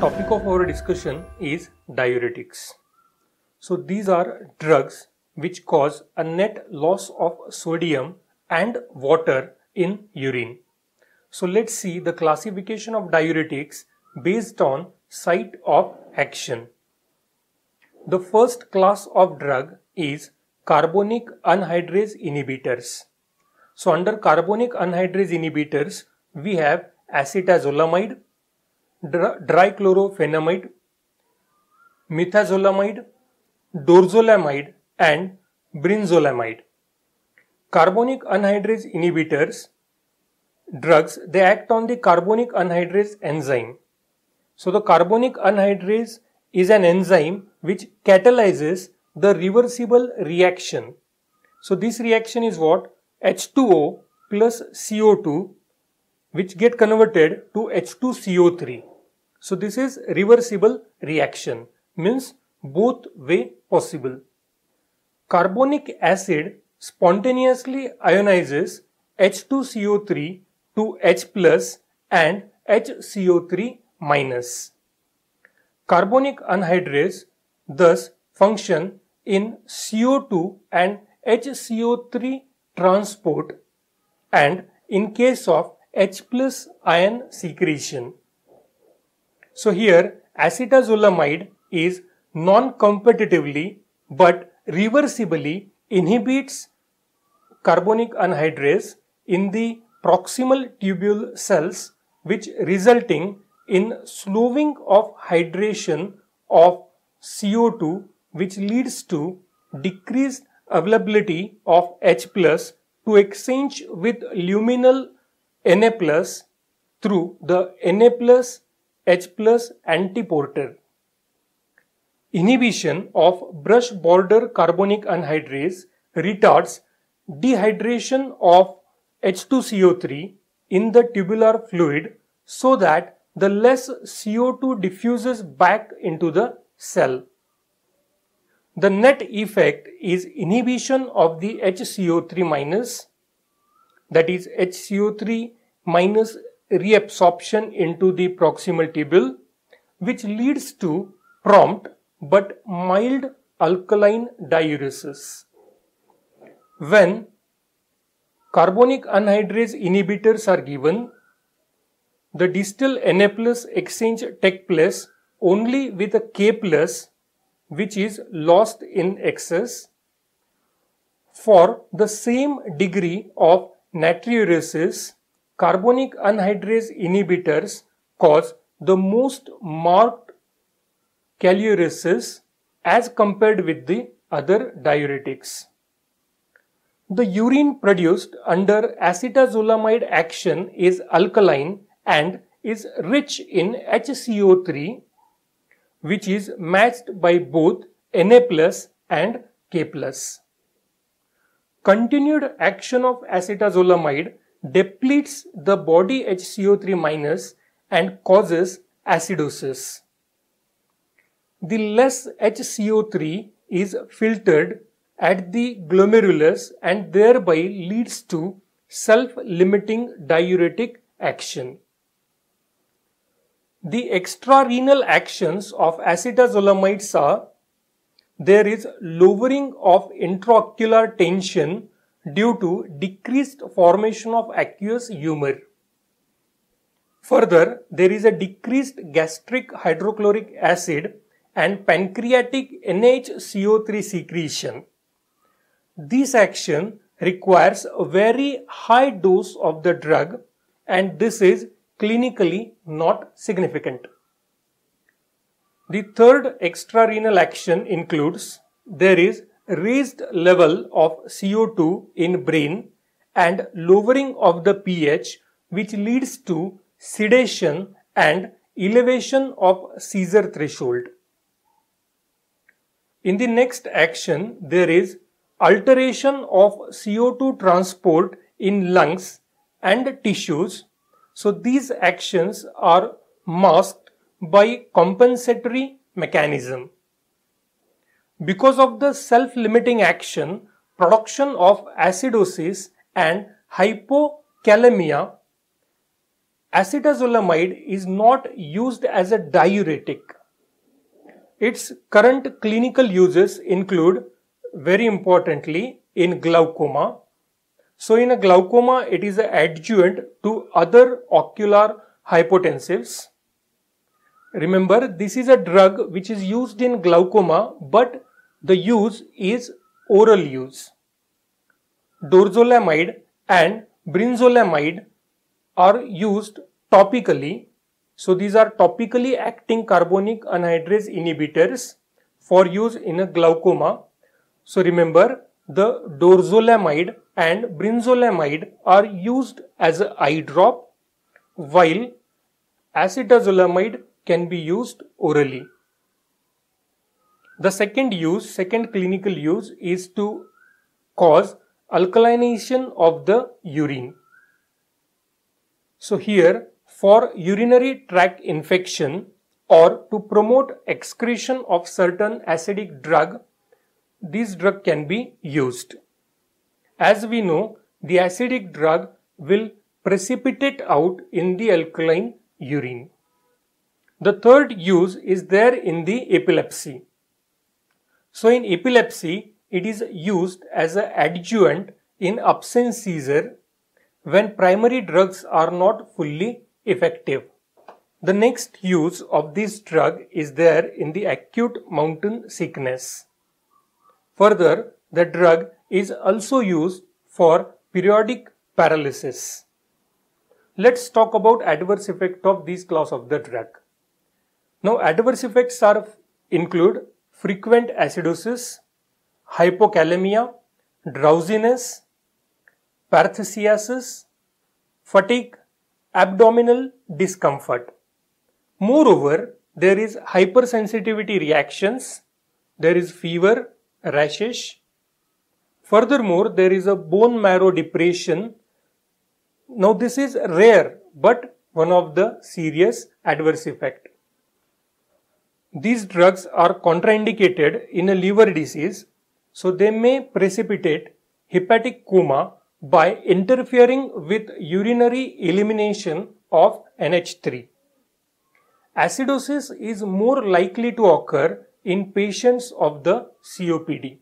topic of our discussion is diuretics. So these are drugs which cause a net loss of sodium and water in urine. So let's see the classification of diuretics based on site of action. The first class of drug is carbonic anhydrase inhibitors. So under carbonic anhydrase inhibitors, we have acetazolamide, Dry chlorophenamide, methazolamide, dorzolamide and brinzolamide. Carbonic anhydrase inhibitors drugs they act on the carbonic anhydrase enzyme. So the carbonic anhydrase is an enzyme which catalyzes the reversible reaction. So this reaction is what? H2O plus CO2 which get converted to H2CO3. So this is reversible reaction means both way possible. Carbonic acid spontaneously ionizes H2CO3 to H plus and HCO3 minus. Carbonic anhydrase thus function in CO2 and HCO3 transport and in case of H plus ion secretion. So here acetazolamide is non-competitively but reversibly inhibits carbonic anhydrase in the proximal tubule cells which resulting in slowing of hydration of CO2 which leads to decreased availability of H plus to exchange with luminal Na plus through the Na plus H plus antiporter. Inhibition of brush border carbonic anhydrase retards dehydration of H2CO3 in the tubular fluid so that the less CO2 diffuses back into the cell. The net effect is inhibition of the HCO3- minus that is HCO3 minus reabsorption into the proximal tubule which leads to prompt but mild alkaline diuresis. When carbonic anhydrase inhibitors are given, the distal Na plus exchange takes place only with a K plus which is lost in excess for the same degree of natriuresis, carbonic anhydrase inhibitors cause the most marked caluresis as compared with the other diuretics. The urine produced under acetazolamide action is alkaline and is rich in HCO3 which is matched by both Na plus and K plus continued action of acetazolamide depletes the body HCO3 minus and causes acidosis. The less HCO3 is filtered at the glomerulus and thereby leads to self-limiting diuretic action. The extrarenal actions of acetazolamides are there is lowering of intraocular tension due to decreased formation of aqueous humor. Further, there is a decreased gastric hydrochloric acid and pancreatic NHCO3 secretion. This action requires a very high dose of the drug and this is clinically not significant. The third extrarenal action includes there is raised level of CO2 in brain and lowering of the pH which leads to sedation and elevation of seizure threshold. In the next action, there is alteration of CO2 transport in lungs and tissues. So these actions are masked by compensatory mechanism. Because of the self-limiting action, production of acidosis and hypokalemia, acetazolamide is not used as a diuretic. Its current clinical uses include, very importantly, in glaucoma. So in a glaucoma, it is an adjuvant to other ocular hypotensives Remember, this is a drug which is used in glaucoma, but the use is oral use. Dorzolamide and brinzolamide are used topically. So these are topically acting carbonic anhydrase inhibitors for use in a glaucoma. So remember, the dorzolamide and brinzolamide are used as an eye drop, while acetazolamide can be used orally. The second use, second clinical use is to cause alkalination of the urine. So here for urinary tract infection or to promote excretion of certain acidic drug, this drug can be used. As we know, the acidic drug will precipitate out in the alkaline urine. The third use is there in the epilepsy. So in epilepsy, it is used as an adjuvant in absent seizure when primary drugs are not fully effective. The next use of this drug is there in the acute mountain sickness. Further, the drug is also used for periodic paralysis. Let's talk about adverse effect of this class of the drug. Now, adverse effects are include frequent acidosis, hypokalemia, drowsiness, paresthesiasis, fatigue, abdominal discomfort. Moreover, there is hypersensitivity reactions, there is fever, rashes. Furthermore, there is a bone marrow depression. Now, this is rare but one of the serious adverse effect. These drugs are contraindicated in a liver disease, so they may precipitate hepatic coma by interfering with urinary elimination of NH3. Acidosis is more likely to occur in patients of the COPD.